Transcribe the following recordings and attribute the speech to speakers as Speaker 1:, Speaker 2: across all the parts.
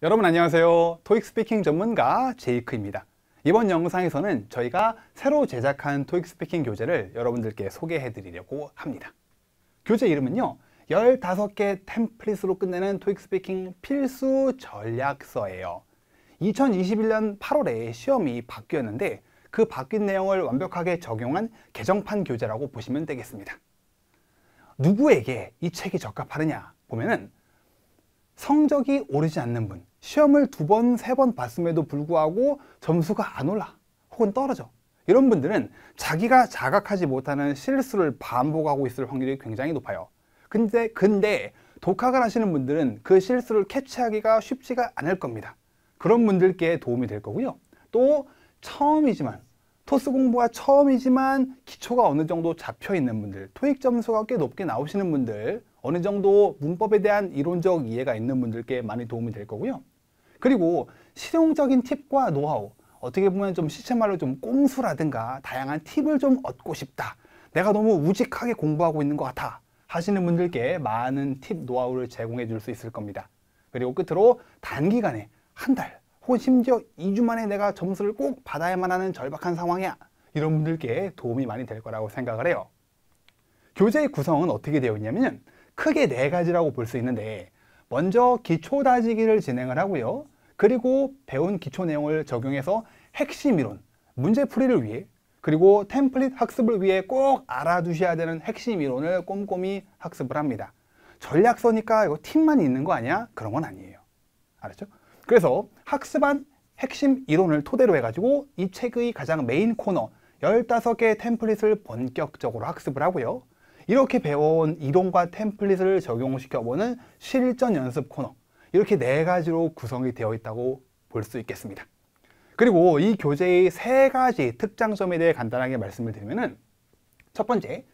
Speaker 1: 여러분 안녕하세요. 토익 스피킹 전문가 제이크입니다. 이번 영상에서는 저희가 새로 제작한 토익 스피킹 교재를 여러분들께 소개해 드리려고 합니다. 교재 이름은요. 15개 템플릿으로 끝내는 토익 스피킹 필수 전략서예요. 2021년 8월에 시험이 바뀌었는데 그 바뀐 내용을 완벽하게 적용한 개정판 교재라고 보시면 되겠습니다. 누구에게 이 책이 적합하느냐 보면은 성적이 오르지 않는 분, 시험을 두 번, 세 번 봤음에도 불구하고 점수가 안 올라 혹은 떨어져. 이런 분들은 자기가 자각하지 못하는 실수를 반복하고 있을 확률이 굉장히 높아요. 근데, 근데 독학을 하시는 분들은 그 실수를 캐치하기가 쉽지가 않을 겁니다. 그런 분들께 도움이 될 거고요. 또 처음이지만 토스 공부가 처음이지만 기초가 어느 정도 잡혀 있는 분들, 토익 점수가 꽤 높게 나오시는 분들, 어느 정도 문법에 대한 이론적 이해가 있는 분들께 많이 도움이 될 거고요. 그리고 실용적인 팁과 노하우, 어떻게 보면 좀 시체말로 좀 꼼수라든가 다양한 팁을 좀 얻고 싶다. 내가 너무 우직하게 공부하고 있는 것 같아. 하시는 분들께 많은 팁, 노하우를 제공해 줄 수 있을 겁니다. 그리고 끝으로 단기간에 한 달, 혹은 심지어 2주 만에 내가 점수를 꼭 받아야만 하는 절박한 상황이야. 이런 분들께 도움이 많이 될 거라고 생각을 해요. 교재의 구성은 어떻게 되어 있냐면 크게 네 가지라고 볼 수 있는데 먼저 기초 다지기를 진행을 하고요. 그리고 배운 기초 내용을 적용해서 핵심 이론, 문제 풀이를 위해 그리고 템플릿 학습을 위해 꼭 알아두셔야 되는 핵심 이론을 꼼꼼히 학습을 합니다. 전략서니까 이거 팀만 있는 거 아니야? 그런 건 아니에요. 알았죠? 그래서 학습한 핵심 이론을 토대로 해가지고 이 책의 가장 메인 코너 15개의 템플릿을 본격적으로 학습을 하고요. 이렇게 배워온 이론과 템플릿을 적용시켜보는 실전 연습 코너 이렇게 네 가지로 구성이 되어 있다고 볼 수 있겠습니다. 그리고 이 교재의 세 가지 특장점에 대해 간단하게 말씀을 드리면 첫 번째,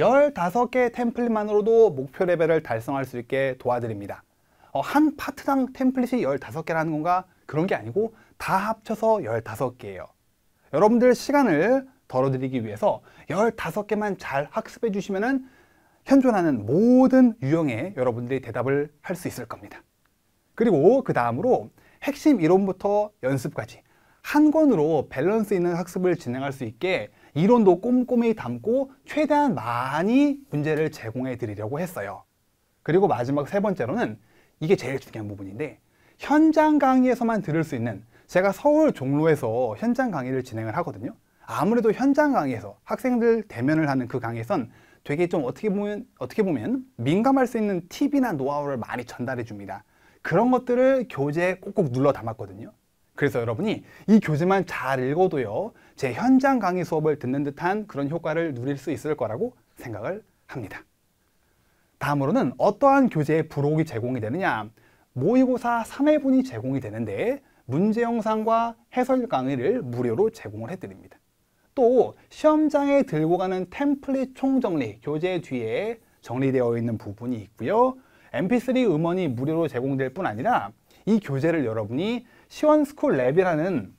Speaker 1: 15개 템플릿만으로도 목표 레벨을 달성할 수 있게 도와드립니다. 어, 한 파트당 템플릿이 15개라는 건가? 그런 게 아니고 다 합쳐서 15개예요. 여러분들 시간을 덜어드리기 위해서 15개만 잘 학습해 주시면 현존하는 모든 유형에 여러분들이 대답을 할 수 있을 겁니다. 그리고 그 다음으로 핵심 이론부터 연습까지 한 권으로 밸런스 있는 학습을 진행할 수 있게 이론도 꼼꼼히 담고 최대한 많이 문제를 제공해 드리려고 했어요. 그리고 마지막 세 번째로는 이게 제일 중요한 부분인데 현장 강의에서만 들을 수 있는 제가 서울 종로에서 현장 강의를 진행을 하거든요. 아무래도 현장 강의에서 학생들 대면을 하는 그 강의에선 되게 좀 어떻게 보면 어떻게 보면 민감할 수 있는 팁이나 노하우를 많이 전달해 줍니다. 그런 것들을 교재에 꼭꼭 눌러 담았거든요. 그래서 여러분이 이 교재만 잘 읽어도요. 제 현장 강의 수업을 듣는 듯한 그런 효과를 누릴 수 있을 거라고 생각을 합니다. 다음으로는 어떠한 교재의 부록이 제공이 되느냐 모의고사 3회분이 제공이 되는데 문제 영상과 해설 강의를 무료로 제공을 해드립니다. 또 시험장에 들고 가는 템플릿 총정리, 교재 뒤에 정리되어 있는 부분이 있고요. mp3 음원이 무료로 제공될 뿐 아니라 이 교재를 여러분이 시원스쿨 랩이라는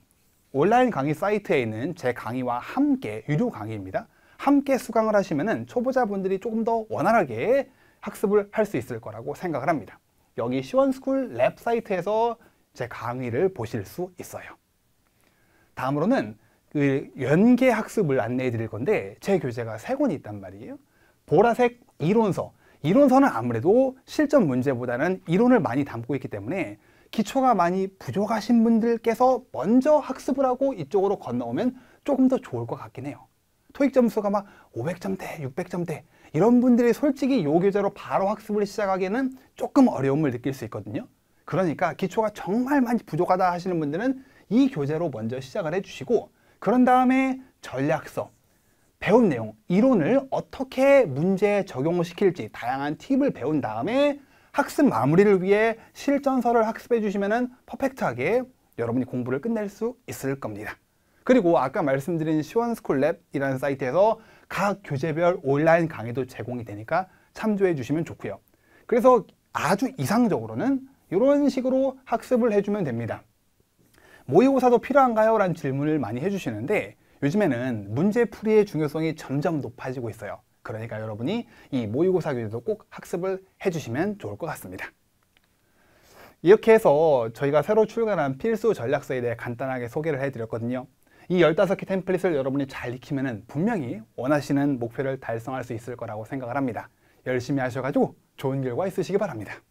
Speaker 1: 온라인 강의 사이트에 있는 제 강의와 함께 유료 강의입니다. 함께 수강을 하시면 초보자분들이 조금 더 원활하게 학습을 할 수 있을 거라고 생각을 합니다. 여기 시원스쿨 랩 사이트에서 제 강의를 보실 수 있어요. 다음으로는 그 연계 학습을 안내해 드릴 건데 제 교재가 세 권이 있단 말이에요. 보라색 이론서. 이론서는 아무래도 실전 문제보다는 이론을 많이 담고 있기 때문에 기초가 많이 부족하신 분들께서 먼저 학습을 하고 이쪽으로 건너오면 조금 더 좋을 것 같긴 해요. 토익 점수가 막 500점대, 600점대 이런 분들이 솔직히 요 교재로 바로 학습을 시작하기에는 조금 어려움을 느낄 수 있거든요. 그러니까 기초가 정말 많이 부족하다 하시는 분들은 이 교재로 먼저 시작을 해주시고 그런 다음에 전략서, 배운 내용, 이론을 어떻게 문제에 적용 시킬지 다양한 팁을 배운 다음에 학습 마무리를 위해 실전서를 학습해 주시면 퍼펙트하게 여러분이 공부를 끝낼 수 있을 겁니다. 그리고 아까 말씀드린 시원스쿨랩이라는 사이트에서 각 교재별 온라인 강의도 제공이 되니까 참조해 주시면 좋고요. 그래서 아주 이상적으로는 이런 식으로 학습을 해주면 됩니다. 모의고사도 필요한가요? 라는 질문을 많이 해주시는데 요즘에는 문제풀이의 중요성이 점점 높아지고 있어요. 그러니까 여러분이 이 모의고사 교재도 꼭 학습을 해주시면 좋을 것 같습니다. 이렇게 해서 저희가 새로 출간한 필수 전략서에 대해 간단하게 소개를 해드렸거든요. 이 15개 템플릿을 여러분이 잘 익히면 분명히 원하시는 목표를 달성할 수 있을 거라고 생각을 합니다. 열심히 하셔가지고 좋은 결과 있으시기 바랍니다.